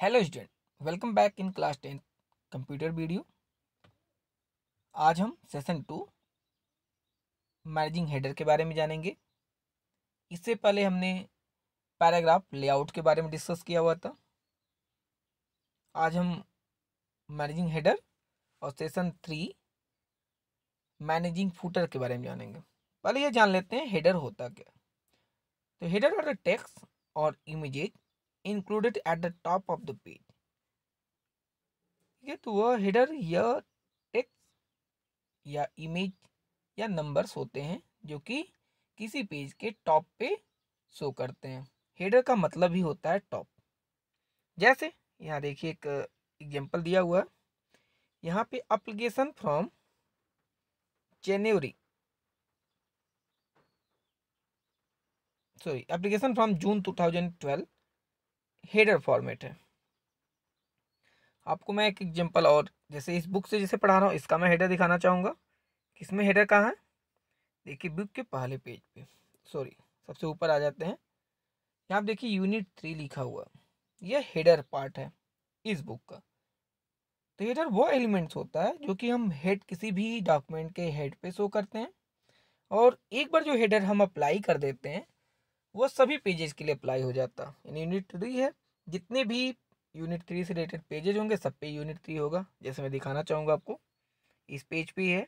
Hello student welcome back in class tenth computer video आज हम session to managing header के बारे में जानेंगे इससे पहले हमने पैराग्राफ लेआउट के बारे में डिस्कस किया हुआ था आज हम मैनेजिंग हेडर और सेशन थ्री मैनेजिंग फूटर के बारे में जानेंगे पहले ये जान लेते हैं हेडर होता क्या तो हेडर और टेक्स और images included at the top of the page ठीक है तो वह हेडर या टेक्स्ट या इमेज या नंबर्स होते हैं जो कि किसी पेज के टॉप पे शो करते हैं हेडर का मतलब ही होता है टॉप जैसे यहाँ देखिए एक एग्जांपल दिया हुआ है यहाँ पे application from January sorry application from June 2012 header format है आपको मैं एक एग्जांपल और जैसे इस बुक से जैसे पढ़ा रहा हूँ इसका मैं हेडर दिखाना चाहूँगा किसमें हेडर कहाँ है देखिए बुक के पहले पेज पे सॉरी सबसे ऊपर आ जाते हैं यहाँ आप देखिए यूनिट थ्री लिखा हुआ यह हेडर पार्ट है इस बुक का तो हेडर वो एलिमेंट्स होता है जो कि हम हेड किसी भी डॉक्यूमेंट के हेड पे शो करते हैं और एक बार जो हेडर हम अप्लाई कर देते हैं वो सभी पेजेस के लिए अप्लाई हो जाता यानी यूनिट थ्री है जितने भी यूनिट थ्री से रिलेटेड पेजेज होंगे सब पे यूनिट थ्री होगा जैसे मैं दिखाना चाहूँगा आपको इस पेज पे है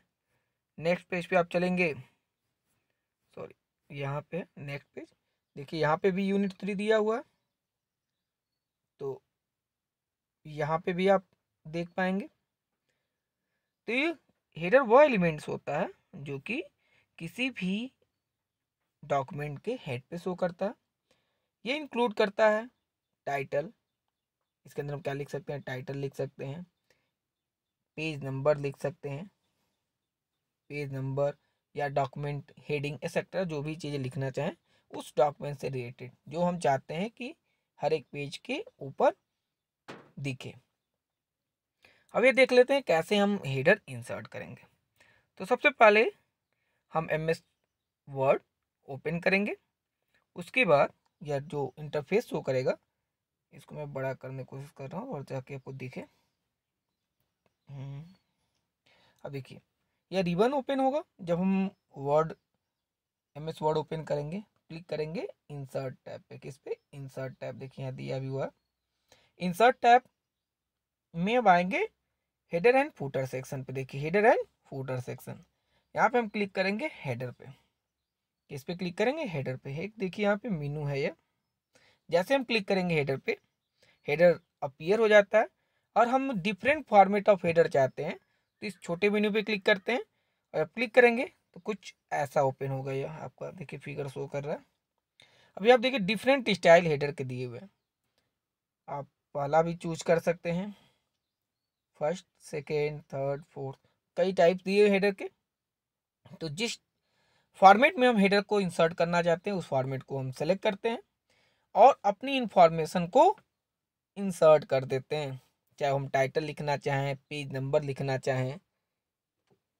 नेक्स्ट पेज पे आप चलेंगे सॉरी यहाँ पे नेक्स्ट पेज देखिए यहाँ पे भी यूनिट थ्री दिया हुआ है तो यहाँ पे भी आप देख पाएंगे तो ये हेडर वो एलिमेंट्स होता है जो कि किसी भी डॉक्यूमेंट के हेड पे शो करता है ये इंक्लूड करता है टाइटल इसके अंदर हम क्या लिख सकते हैं टाइटल लिख सकते हैं पेज नंबर लिख सकते हैं पेज नंबर या डॉक्यूमेंट हेडिंग एक्सेट्रा जो भी चीज़ें लिखना चाहें उस डॉक्यूमेंट से रिलेटेड जो हम चाहते हैं कि हर एक पेज के ऊपर दिखे अब ये देख लेते हैं कैसे हम हेडर इंसर्ट करेंगे तो सबसे पहले हम एम एस वर्ड ओपन करेंगे उसके बाद यह जो इंटरफेस शो करेगा इसको मैं बड़ा करने की कोशिश कर रहा हूँ और जाके आपको दिखे हम्म। अब देखिए यह रिबन ओपन होगा जब हम word M S word open करेंगे क्लिक करेंगे इंसर्ट टैब पे किस पे इंसर्ट टैब देखिए यहाँ दिया भी हुआ इंसर्ट टैब में अब आएंगे हेडर एंड फूटर सेक्शन पे देखिए हेडर एंड फूटर सेक्शन यहाँ पे हम क्लिक करेंगे हेडर पे किस पे क्लिक करेंगे हेडर पे है देखिए यहाँ पे मीनू है ये जैसे हम क्लिक करेंगे हेडर पे हेडर अपीयर हो जाता है और हम डिफरेंट फॉर्मेट ऑफ हेडर चाहते हैं तो इस छोटे मीनू पे क्लिक करते हैं और अब क्लिक करेंगे तो कुछ ऐसा ओपन होगा ये आपका देखिए फिगर शो कर रहा है अभी आप देखिए डिफरेंट स्टाइल हेडर के दिए हुए हैं आप पहला भी चूज कर सकते हैं फर्स्ट सेकेंड थर्ड फोर्थ कई टाइप दिए हुए हेडर के तो जिस फॉर्मेट में हम हेडर को इंसर्ट करना चाहते हैं उस फॉर्मेट को हम सेलेक्ट करते हैं और अपनी इंफॉर्मेशन को इंसर्ट कर देते हैं चाहे हम टाइटल लिखना चाहें पेज नंबर लिखना चाहें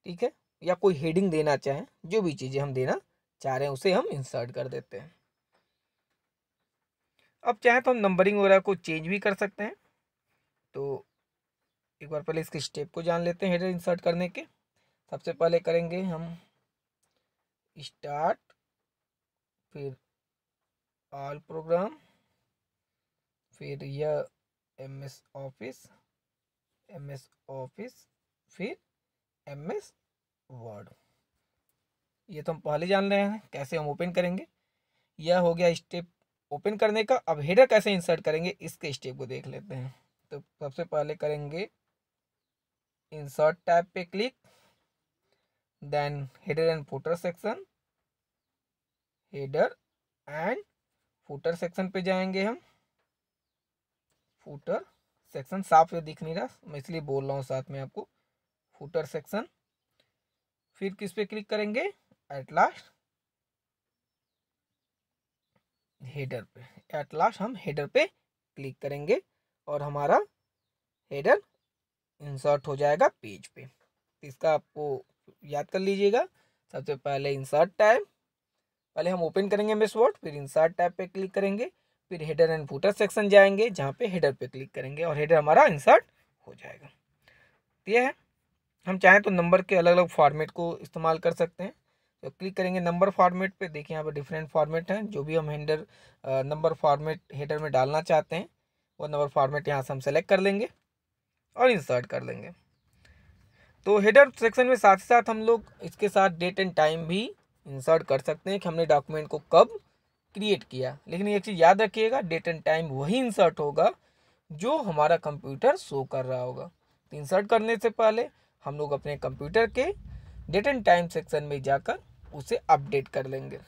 ठीक है या कोई हेडिंग देना चाहें जो भी चीज़ें हम देना चाह रहे हैं उसे हम इंसर्ट कर देते हैं अब चाहें तो हम नंबरिंग वगैरह को चेंज भी कर सकते हैं तो एक बार पहले इसके स्टेप को जान लेते हैं हेडर इंसर्ट करने के सबसे पहले करेंगे हम स्टार्ट फिर ऑल प्रोग्राम फिर यह M S office M S office फिर एम एस वर्ड ये तो हम पहले जान रहे हैं कैसे हम ओपन करेंगे यह हो गया स्टेप ओपन करने का अब हेडर कैसे इंसर्ट करेंगे इसके स्टेप को देख लेते हैं तो सबसे पहले करेंगे इंसर्ट टैब पे click then header and footer section header and footer section पे जाएंगे हम footer section साफ ये दिख नहीं रहा मैं इसलिए बोल रहा हूँ साथ में आपको footer section फिर किस पे क्लिक करेंगे एट लास्ट हेडर पे एट लास्ट हम हेडर पे क्लिक करेंगे और हमारा हेडर इंसर्ट हो जाएगा पेज पे इसका आपको याद कर लीजिएगा सबसे पहले इंसर्ट टैब पहले हम ओपन करेंगे मिस वर्ड फिर इंसर्ट टैब पे क्लिक करेंगे फिर हेडर एंड फूटर सेक्शन जाएंगे जहाँ पे हेडर पे क्लिक करेंगे और हेडर हमारा इंसर्ट हो जाएगा तो ये है हम चाहें तो नंबर के अलग अलग फॉर्मेट को इस्तेमाल कर सकते हैं तो क्लिक करेंगे नंबर फॉर्मेट पे देखिए यहाँ पर डिफरेंट फॉर्मेट हैं जो भी हम हेडर नंबर फॉर्मेट हेडर में डालना चाहते हैं वो नंबर फॉर्मेट यहाँ से हम सेलेक्ट कर लेंगे और इंसर्ट कर लेंगे तो हेडर सेक्शन में साथ ही साथ हम लोग इसके साथ डेट एंड टाइम भी इंसर्ट कर सकते हैं कि हमने डॉक्यूमेंट को कब क्रिएट किया लेकिन ये चीज़ याद रखिएगा डेट एंड टाइम वही इंसर्ट होगा जो हमारा कंप्यूटर शो कर रहा होगा तो इंसर्ट करने से पहले हम लोग अपने कंप्यूटर के डेट एंड टाइम सेक्शन में जाकर उसे अपडेट कर लेंगे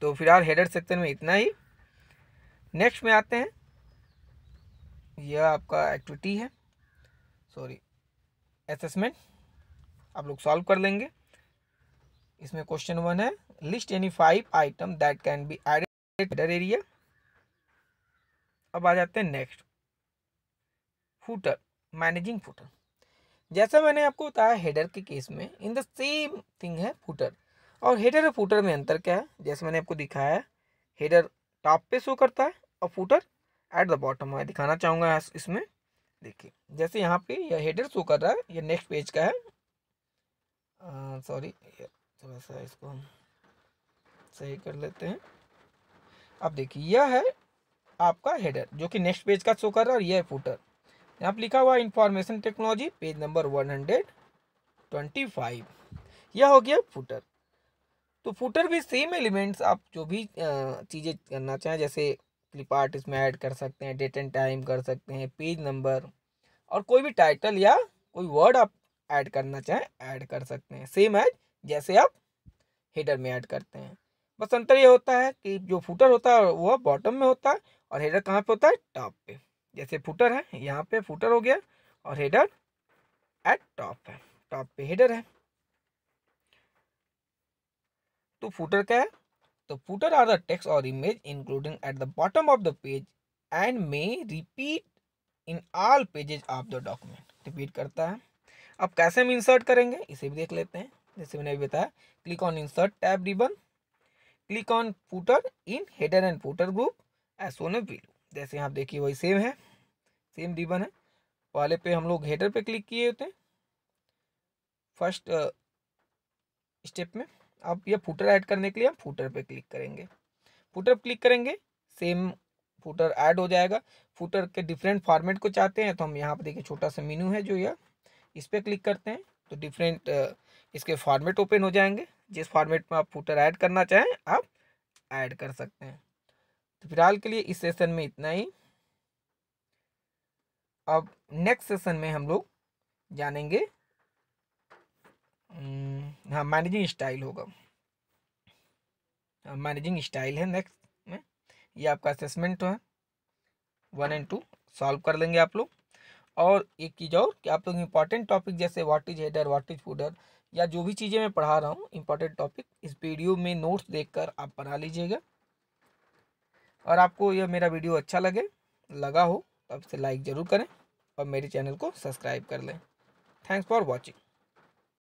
तो फिलहाल हेडर सेक्शन में इतना ही नेक्स्ट में आते हैं यह आपका एक्टिविटी है सॉरी असेसमेंट आप लोग सॉल्व कर लेंगे इसमें क्वेश्चन वन है list any five item that can be added area अब आ जाते हैं नेक्स्ट फूटर मैनेजिंग फूटर जैसा मैंने आपको बताया हेडर के केस में इन द सेम थिंग है फूटर और हेडर और फूटर में अंतर क्या है जैसे मैंने आपको दिखाया है हेडर टॉप पे शो करता है और फूटर एट द बॉटम मैं दिखाना चाहूँगा इसमें देखिए जैसे यहाँ पे यह हेडर शो कर रहा है ये नेक्स्ट पेज का है सॉरी थोड़ा सा इसको हम सही कर लेते हैं अब देखिए यह है आपका हेडर जो कि नेक्स्ट पेज का शो कर रहा है और यह है फूटर यहाँ पर लिखा हुआ information technology page number one hundred twenty five यह हो गया फूटर तो फूटर भी सेम एलिमेंट्स आप जो भी चीज़ें करना चाहें जैसे पार्ट इसमें ऐड कर सकते हैं डेट एंड टाइम कर सकते हैं पेज नंबर और कोई भी टाइटल या कोई वर्ड आप ऐड करना चाहें ऐड कर सकते हैं सेम एज जैसे आप हेडर में ऐड करते हैं बस अंतर ये होता है कि जो फूटर होता है वह बॉटम में होता है और हेडर कहाँ पे होता है टॉप पे जैसे फूटर है यहाँ पे फूटर हो गया और हेडर एट टॉप है टॉप पे हेडर है तो फूटर क्या है The footer are the text or image including at the bottom of the page and may repeat in all pages of the document. Repeat करता है अब कैसे हम insert करेंगे इसे भी देख लेते हैं जैसे मैंने अभी बताया click on insert tab ribbon click on footer in header and footer group as shown below जैसे यहाँ देखिए वही सेम है सेम रिबन है पहले पे हम लोग हेडर पे क्लिक किए होते हैं फर्स्ट स्टेप uh, में अब ये फूटर ऐड करने के लिए हम फूटर पे क्लिक करेंगे फूटर पर क्लिक करेंगे सेम फूटर ऐड हो जाएगा फूटर के डिफरेंट फॉर्मेट को चाहते हैं तो हम यहाँ पर देखिए छोटा सा मीनू है जो यह इस पर क्लिक करते हैं तो डिफरेंट इसके फॉर्मेट ओपन हो जाएंगे जिस फॉर्मेट में आप फूटर ऐड करना चाहें आप ऐड कर सकते हैं तो फिलहाल के लिए इस सेशन में इतना ही अब नेक्स्ट सेशन में हम लोग जानेंगे हम्म। हाँ मैनेजिंग स्टाइल होगा मैनेजिंग हाँ, स्टाइल है नेक्स्ट में ये आपका असेसमेंट है वन एंड टू सॉल्व कर लेंगे आप लोग और एक चीज़ और कि आप लोग इंपॉर्टेंट टॉपिक जैसे what is header what is footer या जो भी चीज़ें मैं पढ़ा रहा हूँ इंपॉर्टेंट टॉपिक इस वीडियो में नोट्स देखकर आप बना लीजिएगा और आपको यह मेरा वीडियो अच्छा लगे लगा हो तो आपसे लाइक ज़रूर करें और मेरे चैनल को सब्सक्राइब कर लें थैंक्स फॉर वॉचिंग